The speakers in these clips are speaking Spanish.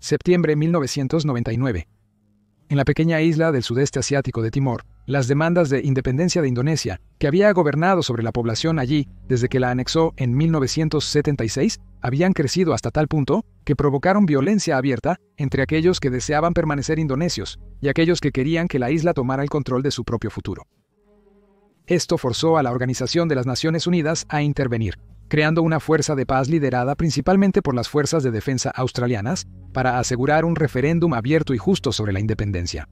septiembre 1999. En la pequeña isla del sudeste asiático de Timor, las demandas de independencia de Indonesia, que había gobernado sobre la población allí desde que la anexó en 1976, habían crecido hasta tal punto que provocaron violencia abierta entre aquellos que deseaban permanecer indonesios y aquellos que querían que la isla tomara el control de su propio futuro. Esto forzó a la Organización de las Naciones Unidas a intervenir creando una fuerza de paz liderada principalmente por las fuerzas de defensa australianas, para asegurar un referéndum abierto y justo sobre la independencia.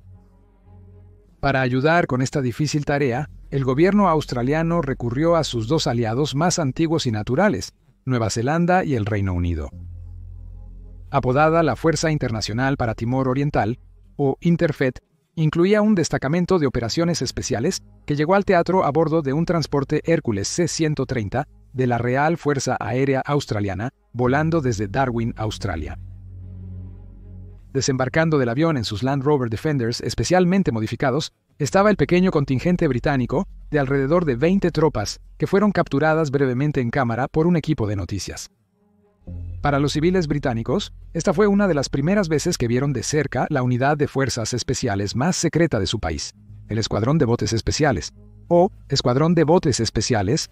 Para ayudar con esta difícil tarea, el gobierno australiano recurrió a sus dos aliados más antiguos y naturales, Nueva Zelanda y el Reino Unido. Apodada la Fuerza Internacional para Timor Oriental, o Interfet, incluía un destacamento de operaciones especiales que llegó al teatro a bordo de un transporte Hércules C-130 de la Real Fuerza Aérea Australiana, volando desde Darwin, Australia. Desembarcando del avión en sus Land Rover Defenders especialmente modificados, estaba el pequeño contingente británico de alrededor de 20 tropas que fueron capturadas brevemente en cámara por un equipo de noticias. Para los civiles británicos, esta fue una de las primeras veces que vieron de cerca la unidad de fuerzas especiales más secreta de su país, el Escuadrón de Botes Especiales, o Escuadrón de Botes Especiales,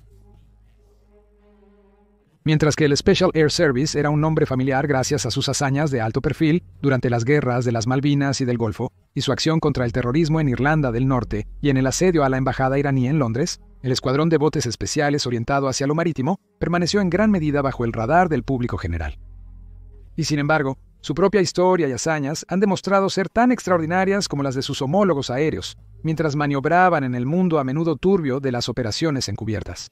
Mientras que el Special Air Service era un nombre familiar gracias a sus hazañas de alto perfil durante las guerras de las Malvinas y del Golfo, y su acción contra el terrorismo en Irlanda del Norte y en el asedio a la embajada iraní en Londres, el escuadrón de botes especiales orientado hacia lo marítimo permaneció en gran medida bajo el radar del público general. Y sin embargo, su propia historia y hazañas han demostrado ser tan extraordinarias como las de sus homólogos aéreos, mientras maniobraban en el mundo a menudo turbio de las operaciones encubiertas.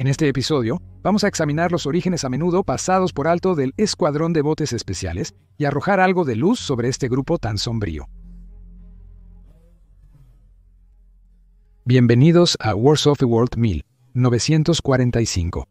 En este episodio, vamos a examinar los orígenes a menudo pasados por alto del Escuadrón de Botes Especiales y arrojar algo de luz sobre este grupo tan sombrío. Bienvenidos a Wars the World 1945.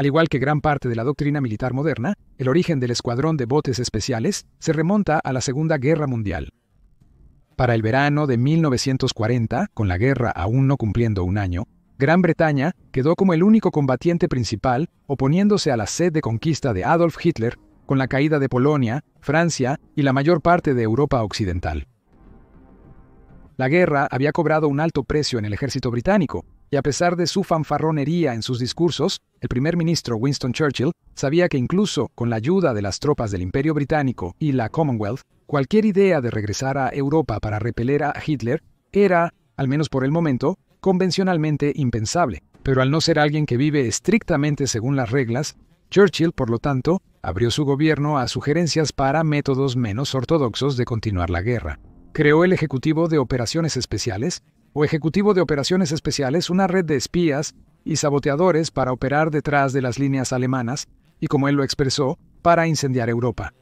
Al igual que gran parte de la doctrina militar moderna, el origen del escuadrón de botes especiales se remonta a la Segunda Guerra Mundial. Para el verano de 1940, con la guerra aún no cumpliendo un año, Gran Bretaña quedó como el único combatiente principal oponiéndose a la sed de conquista de Adolf Hitler con la caída de Polonia, Francia y la mayor parte de Europa Occidental. La guerra había cobrado un alto precio en el ejército británico, y a pesar de su fanfarronería en sus discursos, el primer ministro Winston Churchill sabía que incluso con la ayuda de las tropas del Imperio Británico y la Commonwealth, cualquier idea de regresar a Europa para repeler a Hitler era, al menos por el momento, convencionalmente impensable. Pero al no ser alguien que vive estrictamente según las reglas, Churchill, por lo tanto, abrió su gobierno a sugerencias para métodos menos ortodoxos de continuar la guerra. Creó el Ejecutivo de Operaciones Especiales, o Ejecutivo de Operaciones Especiales, una red de espías y saboteadores para operar detrás de las líneas alemanas y, como él lo expresó, para incendiar Europa.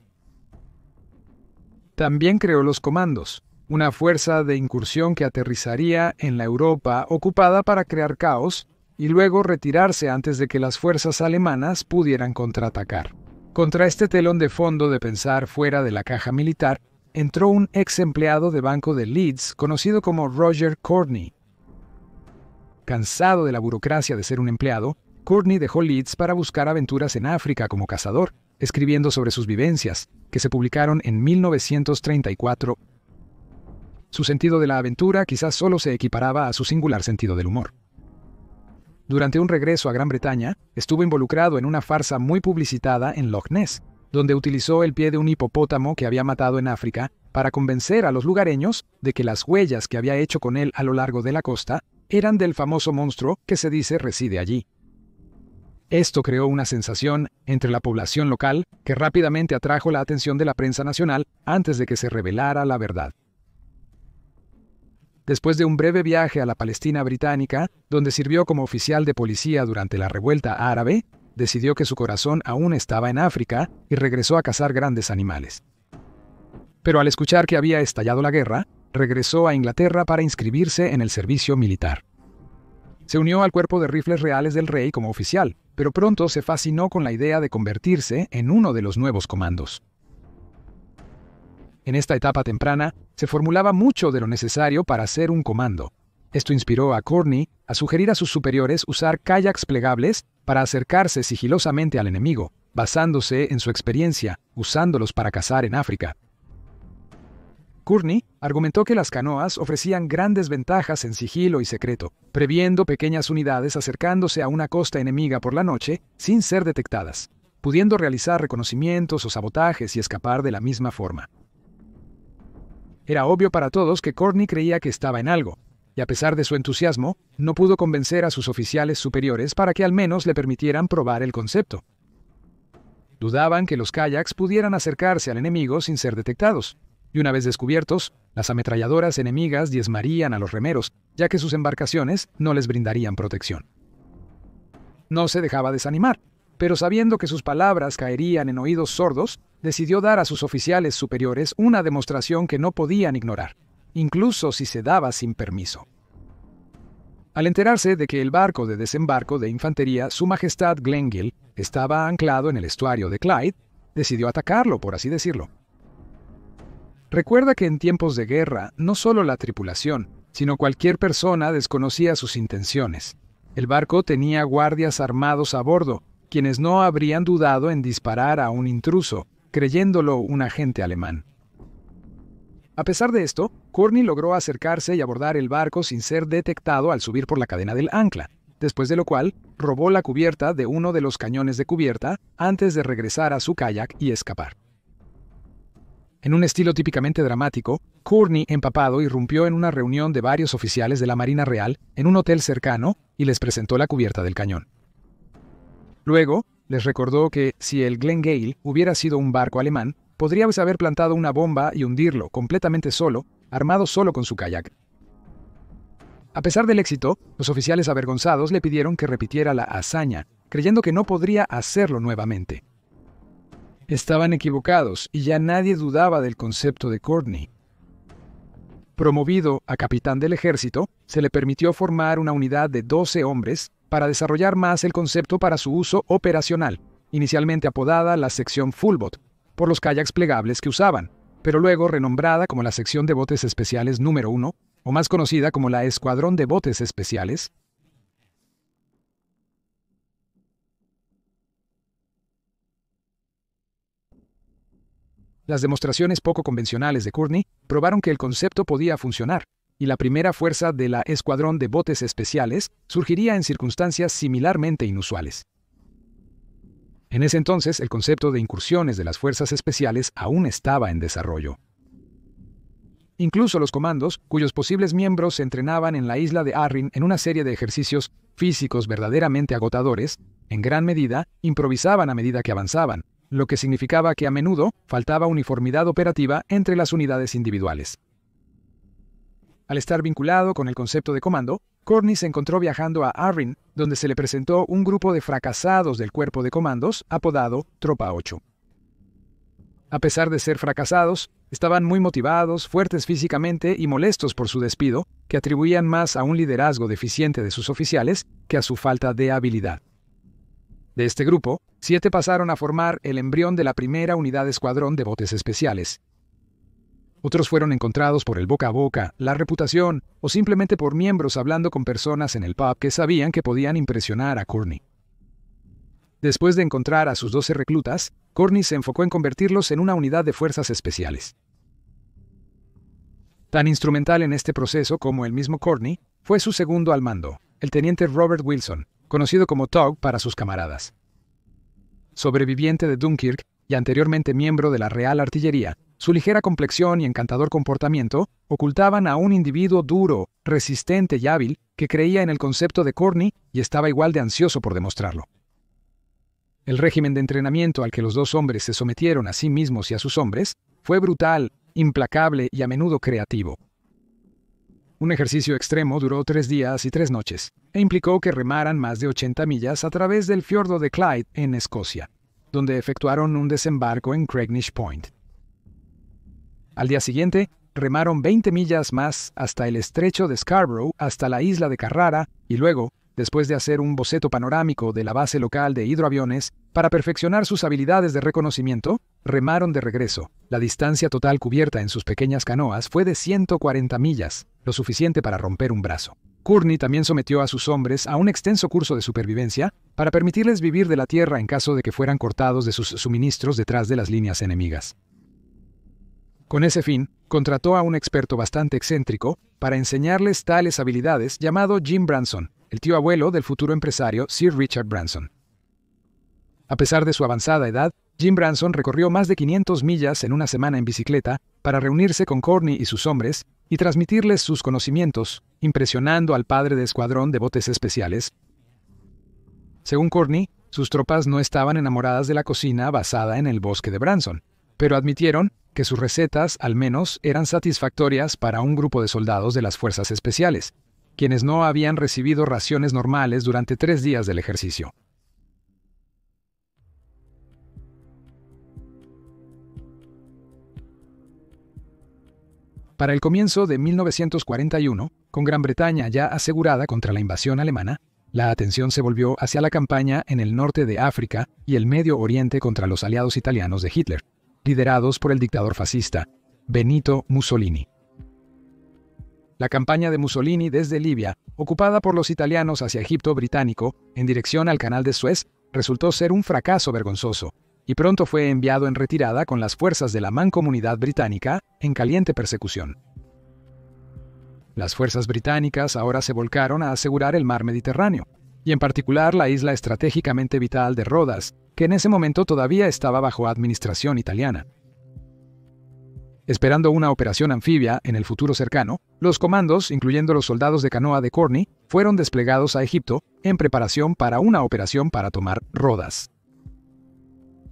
También creó los comandos, una fuerza de incursión que aterrizaría en la Europa ocupada para crear caos y luego retirarse antes de que las fuerzas alemanas pudieran contraatacar. Contra este telón de fondo de pensar fuera de la caja militar, entró un ex empleado de Banco de Leeds conocido como Roger Courtney, Cansado de la burocracia de ser un empleado, Courtney dejó Leeds para buscar aventuras en África como cazador, escribiendo sobre sus vivencias, que se publicaron en 1934. Su sentido de la aventura quizás solo se equiparaba a su singular sentido del humor. Durante un regreso a Gran Bretaña, estuvo involucrado en una farsa muy publicitada en Loch Ness, donde utilizó el pie de un hipopótamo que había matado en África para convencer a los lugareños de que las huellas que había hecho con él a lo largo de la costa eran del famoso monstruo que se dice reside allí. Esto creó una sensación entre la población local que rápidamente atrajo la atención de la prensa nacional antes de que se revelara la verdad. Después de un breve viaje a la Palestina británica, donde sirvió como oficial de policía durante la revuelta árabe, decidió que su corazón aún estaba en África y regresó a cazar grandes animales. Pero al escuchar que había estallado la guerra, regresó a Inglaterra para inscribirse en el servicio militar. Se unió al cuerpo de rifles reales del rey como oficial, pero pronto se fascinó con la idea de convertirse en uno de los nuevos comandos. En esta etapa temprana, se formulaba mucho de lo necesario para hacer un comando. Esto inspiró a Corney a sugerir a sus superiores usar kayaks plegables para acercarse sigilosamente al enemigo, basándose en su experiencia, usándolos para cazar en África. Courtney argumentó que las canoas ofrecían grandes ventajas en sigilo y secreto, previendo pequeñas unidades acercándose a una costa enemiga por la noche sin ser detectadas, pudiendo realizar reconocimientos o sabotajes y escapar de la misma forma. Era obvio para todos que Courtney creía que estaba en algo, y a pesar de su entusiasmo, no pudo convencer a sus oficiales superiores para que al menos le permitieran probar el concepto. Dudaban que los kayaks pudieran acercarse al enemigo sin ser detectados, y una vez descubiertos, las ametralladoras enemigas diezmarían a los remeros, ya que sus embarcaciones no les brindarían protección. No se dejaba desanimar, pero sabiendo que sus palabras caerían en oídos sordos, decidió dar a sus oficiales superiores una demostración que no podían ignorar, incluso si se daba sin permiso. Al enterarse de que el barco de desembarco de infantería Su Majestad Glengill estaba anclado en el estuario de Clyde, decidió atacarlo, por así decirlo, Recuerda que en tiempos de guerra, no solo la tripulación, sino cualquier persona desconocía sus intenciones. El barco tenía guardias armados a bordo, quienes no habrían dudado en disparar a un intruso, creyéndolo un agente alemán. A pesar de esto, Courtney logró acercarse y abordar el barco sin ser detectado al subir por la cadena del ancla, después de lo cual robó la cubierta de uno de los cañones de cubierta antes de regresar a su kayak y escapar. En un estilo típicamente dramático, Courtney, empapado, irrumpió en una reunión de varios oficiales de la Marina Real en un hotel cercano y les presentó la cubierta del cañón. Luego, les recordó que si el Glen Gale hubiera sido un barco alemán, podría haber plantado una bomba y hundirlo completamente solo, armado solo con su kayak. A pesar del éxito, los oficiales avergonzados le pidieron que repitiera la hazaña, creyendo que no podría hacerlo nuevamente. Estaban equivocados y ya nadie dudaba del concepto de Courtney. Promovido a capitán del ejército, se le permitió formar una unidad de 12 hombres para desarrollar más el concepto para su uso operacional, inicialmente apodada la sección Fullbot, por los kayaks plegables que usaban, pero luego renombrada como la sección de botes especiales número 1, o más conocida como la Escuadrón de Botes Especiales, Las demostraciones poco convencionales de Courtney probaron que el concepto podía funcionar, y la primera fuerza de la Escuadrón de Botes Especiales surgiría en circunstancias similarmente inusuales. En ese entonces, el concepto de incursiones de las fuerzas especiales aún estaba en desarrollo. Incluso los comandos, cuyos posibles miembros se entrenaban en la isla de Arrin en una serie de ejercicios físicos verdaderamente agotadores, en gran medida improvisaban a medida que avanzaban, lo que significaba que a menudo faltaba uniformidad operativa entre las unidades individuales. Al estar vinculado con el concepto de comando, Corney se encontró viajando a Arrin, donde se le presentó un grupo de fracasados del cuerpo de comandos apodado Tropa 8. A pesar de ser fracasados, estaban muy motivados, fuertes físicamente y molestos por su despido, que atribuían más a un liderazgo deficiente de sus oficiales que a su falta de habilidad. De este grupo, siete pasaron a formar el embrión de la primera unidad de escuadrón de botes especiales. Otros fueron encontrados por el boca a boca, la reputación o simplemente por miembros hablando con personas en el pub que sabían que podían impresionar a Courtney. Después de encontrar a sus 12 reclutas, Courtney se enfocó en convertirlos en una unidad de fuerzas especiales. Tan instrumental en este proceso como el mismo Courtney, fue su segundo al mando, el teniente Robert Wilson, conocido como Tog para sus camaradas. Sobreviviente de Dunkirk y anteriormente miembro de la Real Artillería, su ligera complexión y encantador comportamiento ocultaban a un individuo duro, resistente y hábil que creía en el concepto de Corny y estaba igual de ansioso por demostrarlo. El régimen de entrenamiento al que los dos hombres se sometieron a sí mismos y a sus hombres fue brutal, implacable y a menudo creativo. Un ejercicio extremo duró tres días y tres noches, e implicó que remaran más de 80 millas a través del fiordo de Clyde, en Escocia, donde efectuaron un desembarco en Craignish Point. Al día siguiente, remaron 20 millas más hasta el estrecho de Scarborough, hasta la isla de Carrara, y luego, después de hacer un boceto panorámico de la base local de hidroaviones, para perfeccionar sus habilidades de reconocimiento, remaron de regreso. La distancia total cubierta en sus pequeñas canoas fue de 140 millas, lo suficiente para romper un brazo. Courtney también sometió a sus hombres a un extenso curso de supervivencia para permitirles vivir de la tierra en caso de que fueran cortados de sus suministros detrás de las líneas enemigas. Con ese fin, contrató a un experto bastante excéntrico para enseñarles tales habilidades llamado Jim Branson, el tío abuelo del futuro empresario Sir Richard Branson. A pesar de su avanzada edad, Jim Branson recorrió más de 500 millas en una semana en bicicleta para reunirse con Courtney y sus hombres y transmitirles sus conocimientos, impresionando al padre de escuadrón de botes especiales. Según Courtney, sus tropas no estaban enamoradas de la cocina basada en el bosque de Branson, pero admitieron que sus recetas al menos eran satisfactorias para un grupo de soldados de las fuerzas especiales, quienes no habían recibido raciones normales durante tres días del ejercicio. Para el comienzo de 1941, con Gran Bretaña ya asegurada contra la invasión alemana, la atención se volvió hacia la campaña en el norte de África y el Medio Oriente contra los aliados italianos de Hitler, liderados por el dictador fascista Benito Mussolini. La campaña de Mussolini desde Libia, ocupada por los italianos hacia Egipto británico, en dirección al canal de Suez, resultó ser un fracaso vergonzoso, y pronto fue enviado en retirada con las fuerzas de la Mancomunidad Británica en caliente persecución. Las fuerzas británicas ahora se volcaron a asegurar el mar Mediterráneo, y en particular la isla estratégicamente vital de Rodas, que en ese momento todavía estaba bajo administración italiana. Esperando una operación anfibia en el futuro cercano, los comandos, incluyendo los soldados de canoa de Corny, fueron desplegados a Egipto en preparación para una operación para tomar Rodas.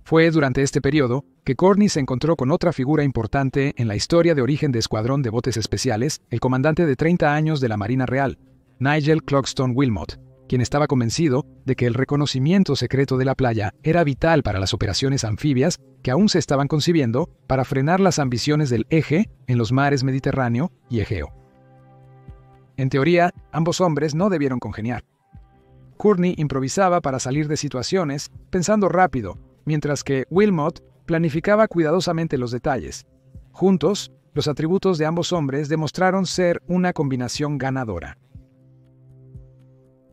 Fue durante este periodo que Courtney se encontró con otra figura importante en la historia de origen de Escuadrón de Botes Especiales, el comandante de 30 años de la Marina Real, Nigel Clockstone Wilmot, quien estaba convencido de que el reconocimiento secreto de la playa era vital para las operaciones anfibias que aún se estaban concibiendo para frenar las ambiciones del eje en los mares Mediterráneo y Egeo. En teoría, ambos hombres no debieron congeniar. Courtney improvisaba para salir de situaciones, pensando rápido, mientras que Wilmot planificaba cuidadosamente los detalles. Juntos, los atributos de ambos hombres demostraron ser una combinación ganadora.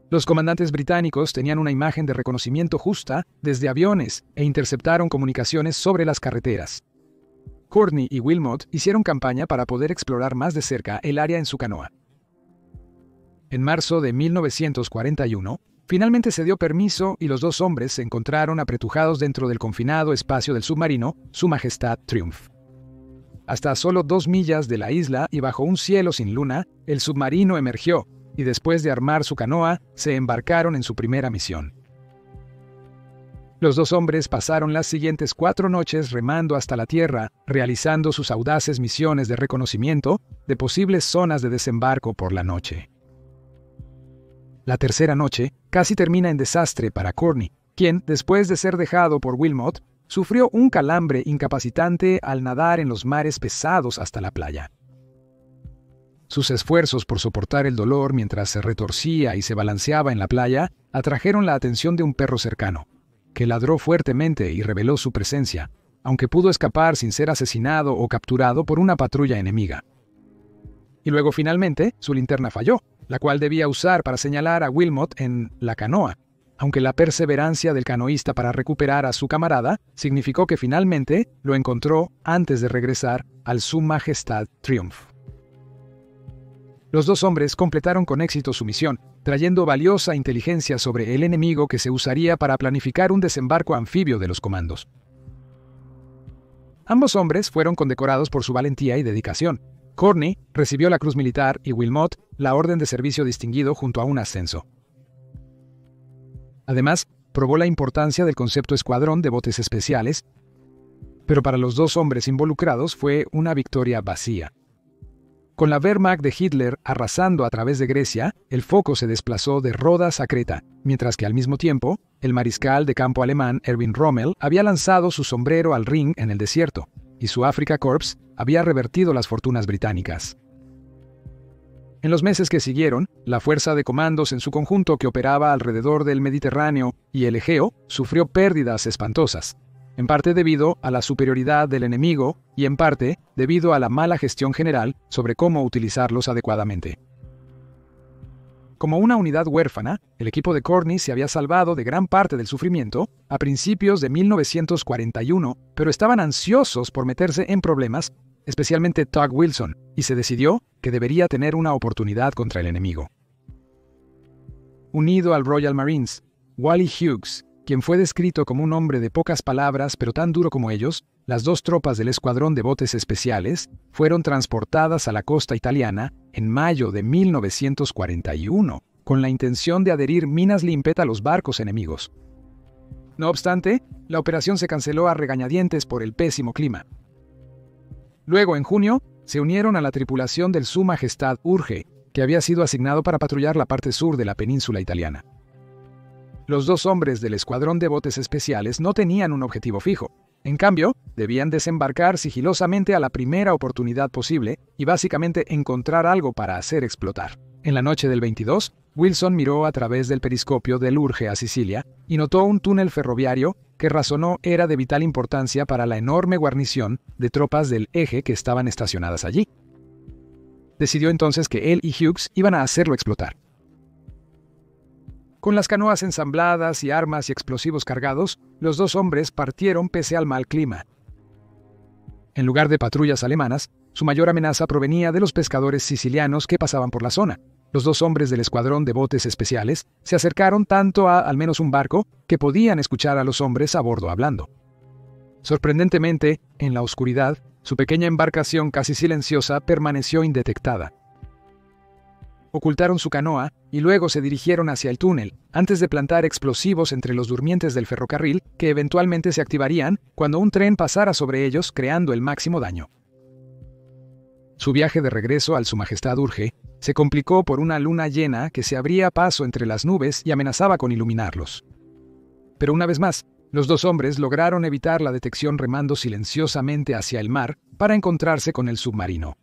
Los comandantes británicos tenían una imagen de reconocimiento justa desde aviones e interceptaron comunicaciones sobre las carreteras. Courtney y Wilmot hicieron campaña para poder explorar más de cerca el área en su canoa. En marzo de 1941, Finalmente se dio permiso y los dos hombres se encontraron apretujados dentro del confinado espacio del submarino, Su Majestad Triumph. Hasta solo dos millas de la isla y bajo un cielo sin luna, el submarino emergió, y después de armar su canoa, se embarcaron en su primera misión. Los dos hombres pasaron las siguientes cuatro noches remando hasta la tierra, realizando sus audaces misiones de reconocimiento de posibles zonas de desembarco por la noche. La tercera noche casi termina en desastre para Courtney, quien, después de ser dejado por Wilmot, sufrió un calambre incapacitante al nadar en los mares pesados hasta la playa. Sus esfuerzos por soportar el dolor mientras se retorcía y se balanceaba en la playa atrajeron la atención de un perro cercano, que ladró fuertemente y reveló su presencia, aunque pudo escapar sin ser asesinado o capturado por una patrulla enemiga. Y luego finalmente su linterna falló, la cual debía usar para señalar a Wilmot en la canoa. Aunque la perseverancia del canoísta para recuperar a su camarada significó que finalmente lo encontró antes de regresar al Su Majestad Triumph. Los dos hombres completaron con éxito su misión, trayendo valiosa inteligencia sobre el enemigo que se usaría para planificar un desembarco anfibio de los comandos. Ambos hombres fueron condecorados por su valentía y dedicación, Corney recibió la Cruz Militar y Wilmot la Orden de Servicio Distinguido junto a un ascenso. Además, probó la importancia del concepto escuadrón de botes especiales, pero para los dos hombres involucrados fue una victoria vacía. Con la Wehrmacht de Hitler arrasando a través de Grecia, el foco se desplazó de Rodas a Creta, mientras que al mismo tiempo, el mariscal de campo alemán Erwin Rommel había lanzado su sombrero al ring en el desierto, y su Afrika Corps había revertido las fortunas británicas. En los meses que siguieron, la fuerza de comandos en su conjunto que operaba alrededor del Mediterráneo y el Egeo sufrió pérdidas espantosas, en parte debido a la superioridad del enemigo y en parte debido a la mala gestión general sobre cómo utilizarlos adecuadamente. Como una unidad huérfana, el equipo de Corney se había salvado de gran parte del sufrimiento a principios de 1941, pero estaban ansiosos por meterse en problemas, especialmente Tug Wilson, y se decidió que debería tener una oportunidad contra el enemigo. Unido al Royal Marines, Wally Hughes, quien fue descrito como un hombre de pocas palabras pero tan duro como ellos, las dos tropas del escuadrón de botes especiales fueron transportadas a la costa italiana en mayo de 1941, con la intención de adherir minas limpet a los barcos enemigos. No obstante, la operación se canceló a regañadientes por el pésimo clima. Luego, en junio, se unieron a la tripulación del Su Majestad Urge, que había sido asignado para patrullar la parte sur de la península italiana. Los dos hombres del escuadrón de botes especiales no tenían un objetivo fijo. En cambio, debían desembarcar sigilosamente a la primera oportunidad posible y básicamente encontrar algo para hacer explotar. En la noche del 22, Wilson miró a través del periscopio del Urge a Sicilia y notó un túnel ferroviario que razonó era de vital importancia para la enorme guarnición de tropas del eje que estaban estacionadas allí. Decidió entonces que él y Hughes iban a hacerlo explotar. Con las canoas ensambladas y armas y explosivos cargados, los dos hombres partieron pese al mal clima. En lugar de patrullas alemanas, su mayor amenaza provenía de los pescadores sicilianos que pasaban por la zona. Los dos hombres del escuadrón de botes especiales se acercaron tanto a al menos un barco que podían escuchar a los hombres a bordo hablando. Sorprendentemente, en la oscuridad, su pequeña embarcación casi silenciosa permaneció indetectada ocultaron su canoa y luego se dirigieron hacia el túnel, antes de plantar explosivos entre los durmientes del ferrocarril que eventualmente se activarían cuando un tren pasara sobre ellos creando el máximo daño. Su viaje de regreso al Su Majestad Urge se complicó por una luna llena que se abría paso entre las nubes y amenazaba con iluminarlos. Pero una vez más, los dos hombres lograron evitar la detección remando silenciosamente hacia el mar para encontrarse con el submarino.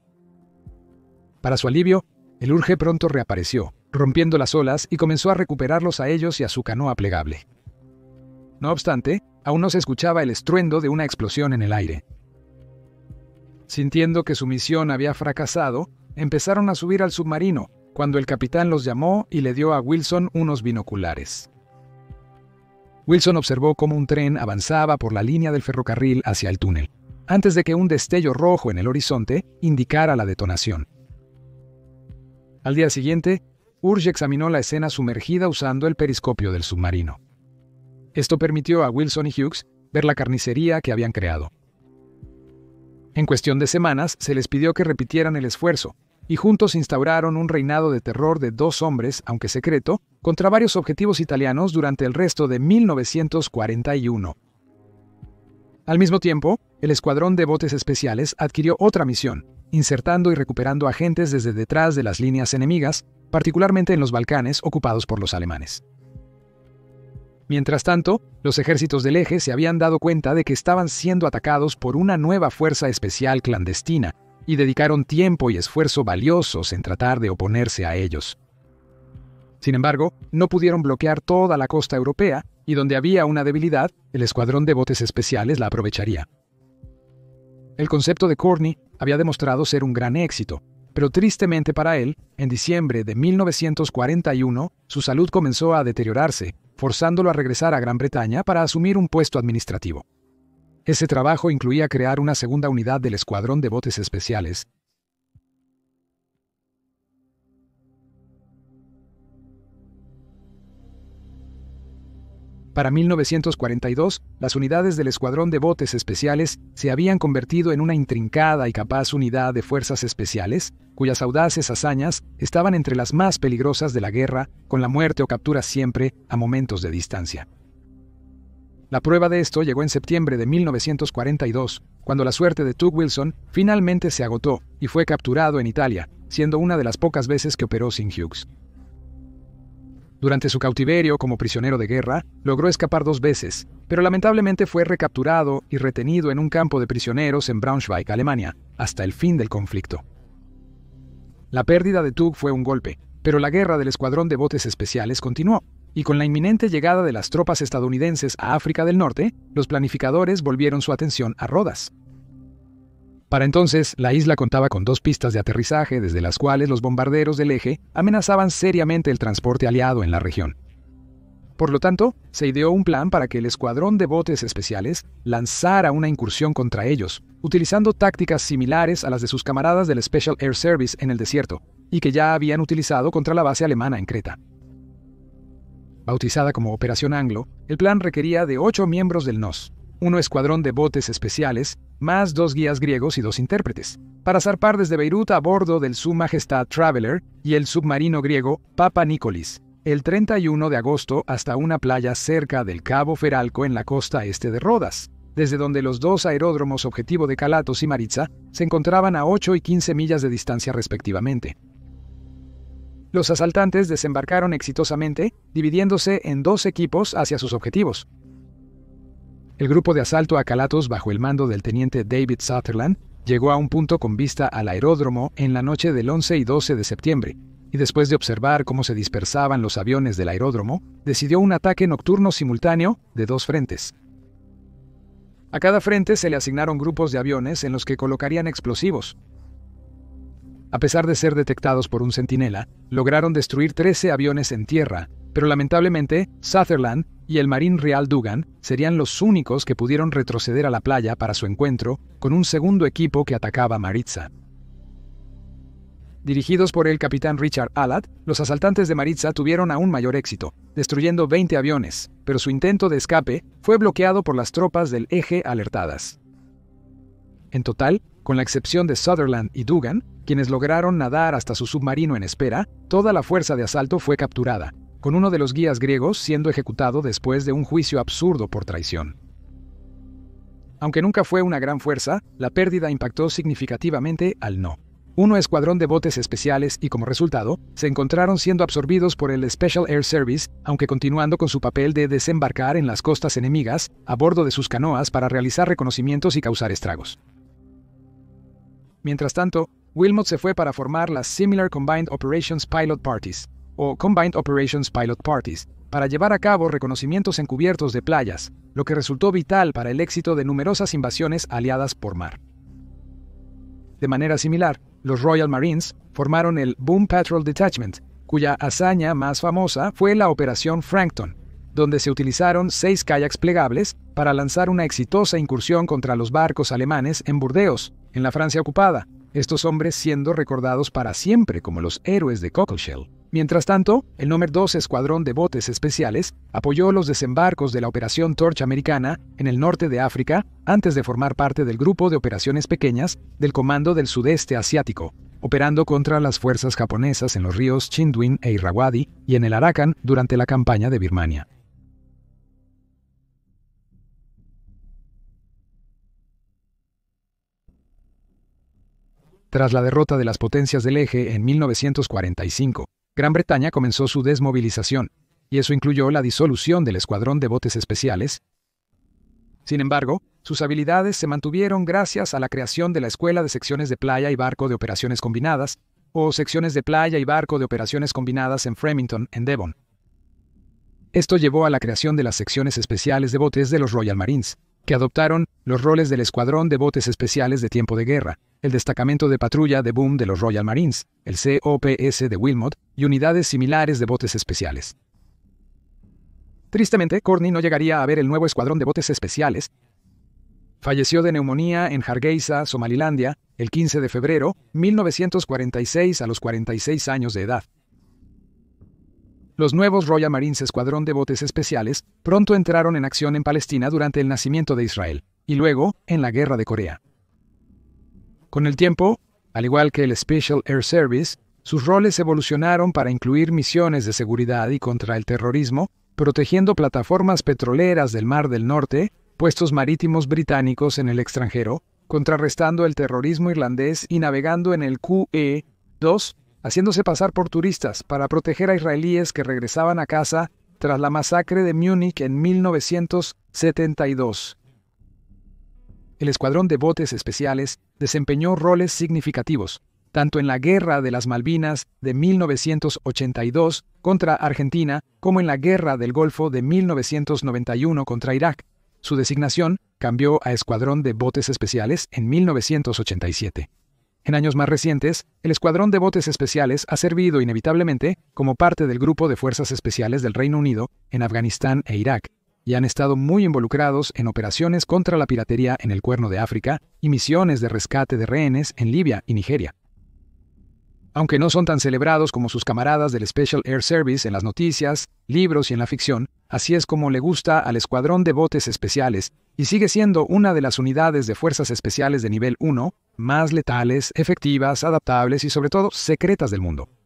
Para su alivio, el urge pronto reapareció, rompiendo las olas y comenzó a recuperarlos a ellos y a su canoa plegable. No obstante, aún no se escuchaba el estruendo de una explosión en el aire. Sintiendo que su misión había fracasado, empezaron a subir al submarino, cuando el capitán los llamó y le dio a Wilson unos binoculares. Wilson observó cómo un tren avanzaba por la línea del ferrocarril hacia el túnel, antes de que un destello rojo en el horizonte indicara la detonación. Al día siguiente, Urge examinó la escena sumergida usando el periscopio del submarino. Esto permitió a Wilson y Hughes ver la carnicería que habían creado. En cuestión de semanas, se les pidió que repitieran el esfuerzo, y juntos instauraron un reinado de terror de dos hombres, aunque secreto, contra varios objetivos italianos durante el resto de 1941. Al mismo tiempo, el escuadrón de botes especiales adquirió otra misión, insertando y recuperando agentes desde detrás de las líneas enemigas, particularmente en los Balcanes ocupados por los alemanes. Mientras tanto, los ejércitos del eje se habían dado cuenta de que estaban siendo atacados por una nueva fuerza especial clandestina, y dedicaron tiempo y esfuerzo valiosos en tratar de oponerse a ellos. Sin embargo, no pudieron bloquear toda la costa europea, y donde había una debilidad, el escuadrón de botes especiales la aprovecharía. El concepto de Courtney había demostrado ser un gran éxito, pero tristemente para él, en diciembre de 1941, su salud comenzó a deteriorarse, forzándolo a regresar a Gran Bretaña para asumir un puesto administrativo. Ese trabajo incluía crear una segunda unidad del Escuadrón de Botes Especiales, Para 1942, las unidades del Escuadrón de Botes Especiales se habían convertido en una intrincada y capaz unidad de fuerzas especiales, cuyas audaces hazañas estaban entre las más peligrosas de la guerra, con la muerte o captura siempre a momentos de distancia. La prueba de esto llegó en septiembre de 1942, cuando la suerte de Tug Wilson finalmente se agotó y fue capturado en Italia, siendo una de las pocas veces que operó sin Hughes. Durante su cautiverio como prisionero de guerra, logró escapar dos veces, pero lamentablemente fue recapturado y retenido en un campo de prisioneros en Braunschweig, Alemania, hasta el fin del conflicto. La pérdida de Tug fue un golpe, pero la guerra del escuadrón de botes especiales continuó, y con la inminente llegada de las tropas estadounidenses a África del Norte, los planificadores volvieron su atención a Rodas. Para entonces, la isla contaba con dos pistas de aterrizaje desde las cuales los bombarderos del eje amenazaban seriamente el transporte aliado en la región. Por lo tanto, se ideó un plan para que el escuadrón de botes especiales lanzara una incursión contra ellos, utilizando tácticas similares a las de sus camaradas del Special Air Service en el desierto, y que ya habían utilizado contra la base alemana en Creta. Bautizada como Operación Anglo, el plan requería de ocho miembros del NOS, un escuadrón de botes especiales, más dos guías griegos y dos intérpretes, para zarpar desde Beirut a bordo del Su Majestad Traveler y el submarino griego Papa Nicolis, el 31 de agosto hasta una playa cerca del Cabo Feralco en la costa este de Rodas, desde donde los dos aeródromos objetivo de Calatos y Maritza se encontraban a 8 y 15 millas de distancia respectivamente. Los asaltantes desembarcaron exitosamente, dividiéndose en dos equipos hacia sus objetivos, el grupo de asalto a Calatos bajo el mando del teniente David Sutherland llegó a un punto con vista al aeródromo en la noche del 11 y 12 de septiembre, y después de observar cómo se dispersaban los aviones del aeródromo, decidió un ataque nocturno simultáneo de dos frentes. A cada frente se le asignaron grupos de aviones en los que colocarían explosivos. A pesar de ser detectados por un centinela, lograron destruir 13 aviones en tierra, pero lamentablemente Sutherland y el marín Real Dugan serían los únicos que pudieron retroceder a la playa para su encuentro con un segundo equipo que atacaba Maritza. Dirigidos por el capitán Richard Allard, los asaltantes de Maritza tuvieron aún mayor éxito, destruyendo 20 aviones, pero su intento de escape fue bloqueado por las tropas del eje alertadas. En total, con la excepción de Sutherland y Dugan, quienes lograron nadar hasta su submarino en espera, toda la fuerza de asalto fue capturada, con uno de los guías griegos siendo ejecutado después de un juicio absurdo por traición. Aunque nunca fue una gran fuerza, la pérdida impactó significativamente al no. Uno escuadrón de botes especiales y como resultado, se encontraron siendo absorbidos por el Special Air Service, aunque continuando con su papel de desembarcar en las costas enemigas, a bordo de sus canoas para realizar reconocimientos y causar estragos. Mientras tanto, Wilmot se fue para formar las Similar Combined Operations Pilot Parties, o Combined Operations Pilot Parties, para llevar a cabo reconocimientos encubiertos de playas, lo que resultó vital para el éxito de numerosas invasiones aliadas por mar. De manera similar, los Royal Marines formaron el Boom Patrol Detachment, cuya hazaña más famosa fue la Operación Frankton, donde se utilizaron seis kayaks plegables para lanzar una exitosa incursión contra los barcos alemanes en Burdeos, en la Francia ocupada, estos hombres siendo recordados para siempre como los héroes de Cockleshell. Mientras tanto, el Número 2 Escuadrón de Botes Especiales apoyó los desembarcos de la Operación Torch Americana en el norte de África antes de formar parte del grupo de operaciones pequeñas del Comando del Sudeste Asiático, operando contra las fuerzas japonesas en los ríos Chindwin e Irrawaddy y en el Arakan durante la campaña de Birmania. Tras la derrota de las potencias del eje en 1945, Gran Bretaña comenzó su desmovilización, y eso incluyó la disolución del escuadrón de botes especiales. Sin embargo, sus habilidades se mantuvieron gracias a la creación de la Escuela de Secciones de Playa y Barco de Operaciones Combinadas, o Secciones de Playa y Barco de Operaciones Combinadas en Fremington, en Devon. Esto llevó a la creación de las secciones especiales de botes de los Royal Marines, que adoptaron los roles del Escuadrón de Botes Especiales de Tiempo de Guerra, el destacamento de patrulla de boom de los Royal Marines, el COPS de Wilmot y unidades similares de botes especiales. Tristemente, Courtney no llegaría a ver el nuevo escuadrón de botes especiales. Falleció de neumonía en Hargeisa, Somalilandia, el 15 de febrero 1946 a los 46 años de edad. Los nuevos Royal Marines Escuadrón de Botes Especiales pronto entraron en acción en Palestina durante el nacimiento de Israel y luego en la Guerra de Corea. Con el tiempo, al igual que el Special Air Service, sus roles evolucionaron para incluir misiones de seguridad y contra el terrorismo, protegiendo plataformas petroleras del Mar del Norte, puestos marítimos británicos en el extranjero, contrarrestando el terrorismo irlandés y navegando en el QE-2, haciéndose pasar por turistas para proteger a israelíes que regresaban a casa tras la masacre de Múnich en 1972 el Escuadrón de Botes Especiales desempeñó roles significativos, tanto en la Guerra de las Malvinas de 1982 contra Argentina como en la Guerra del Golfo de 1991 contra Irak. Su designación cambió a Escuadrón de Botes Especiales en 1987. En años más recientes, el Escuadrón de Botes Especiales ha servido inevitablemente como parte del Grupo de Fuerzas Especiales del Reino Unido en Afganistán e Irak, y han estado muy involucrados en operaciones contra la piratería en el Cuerno de África y misiones de rescate de rehenes en Libia y Nigeria. Aunque no son tan celebrados como sus camaradas del Special Air Service en las noticias, libros y en la ficción, así es como le gusta al Escuadrón de Botes Especiales y sigue siendo una de las unidades de fuerzas especiales de nivel 1 más letales, efectivas, adaptables y sobre todo secretas del mundo.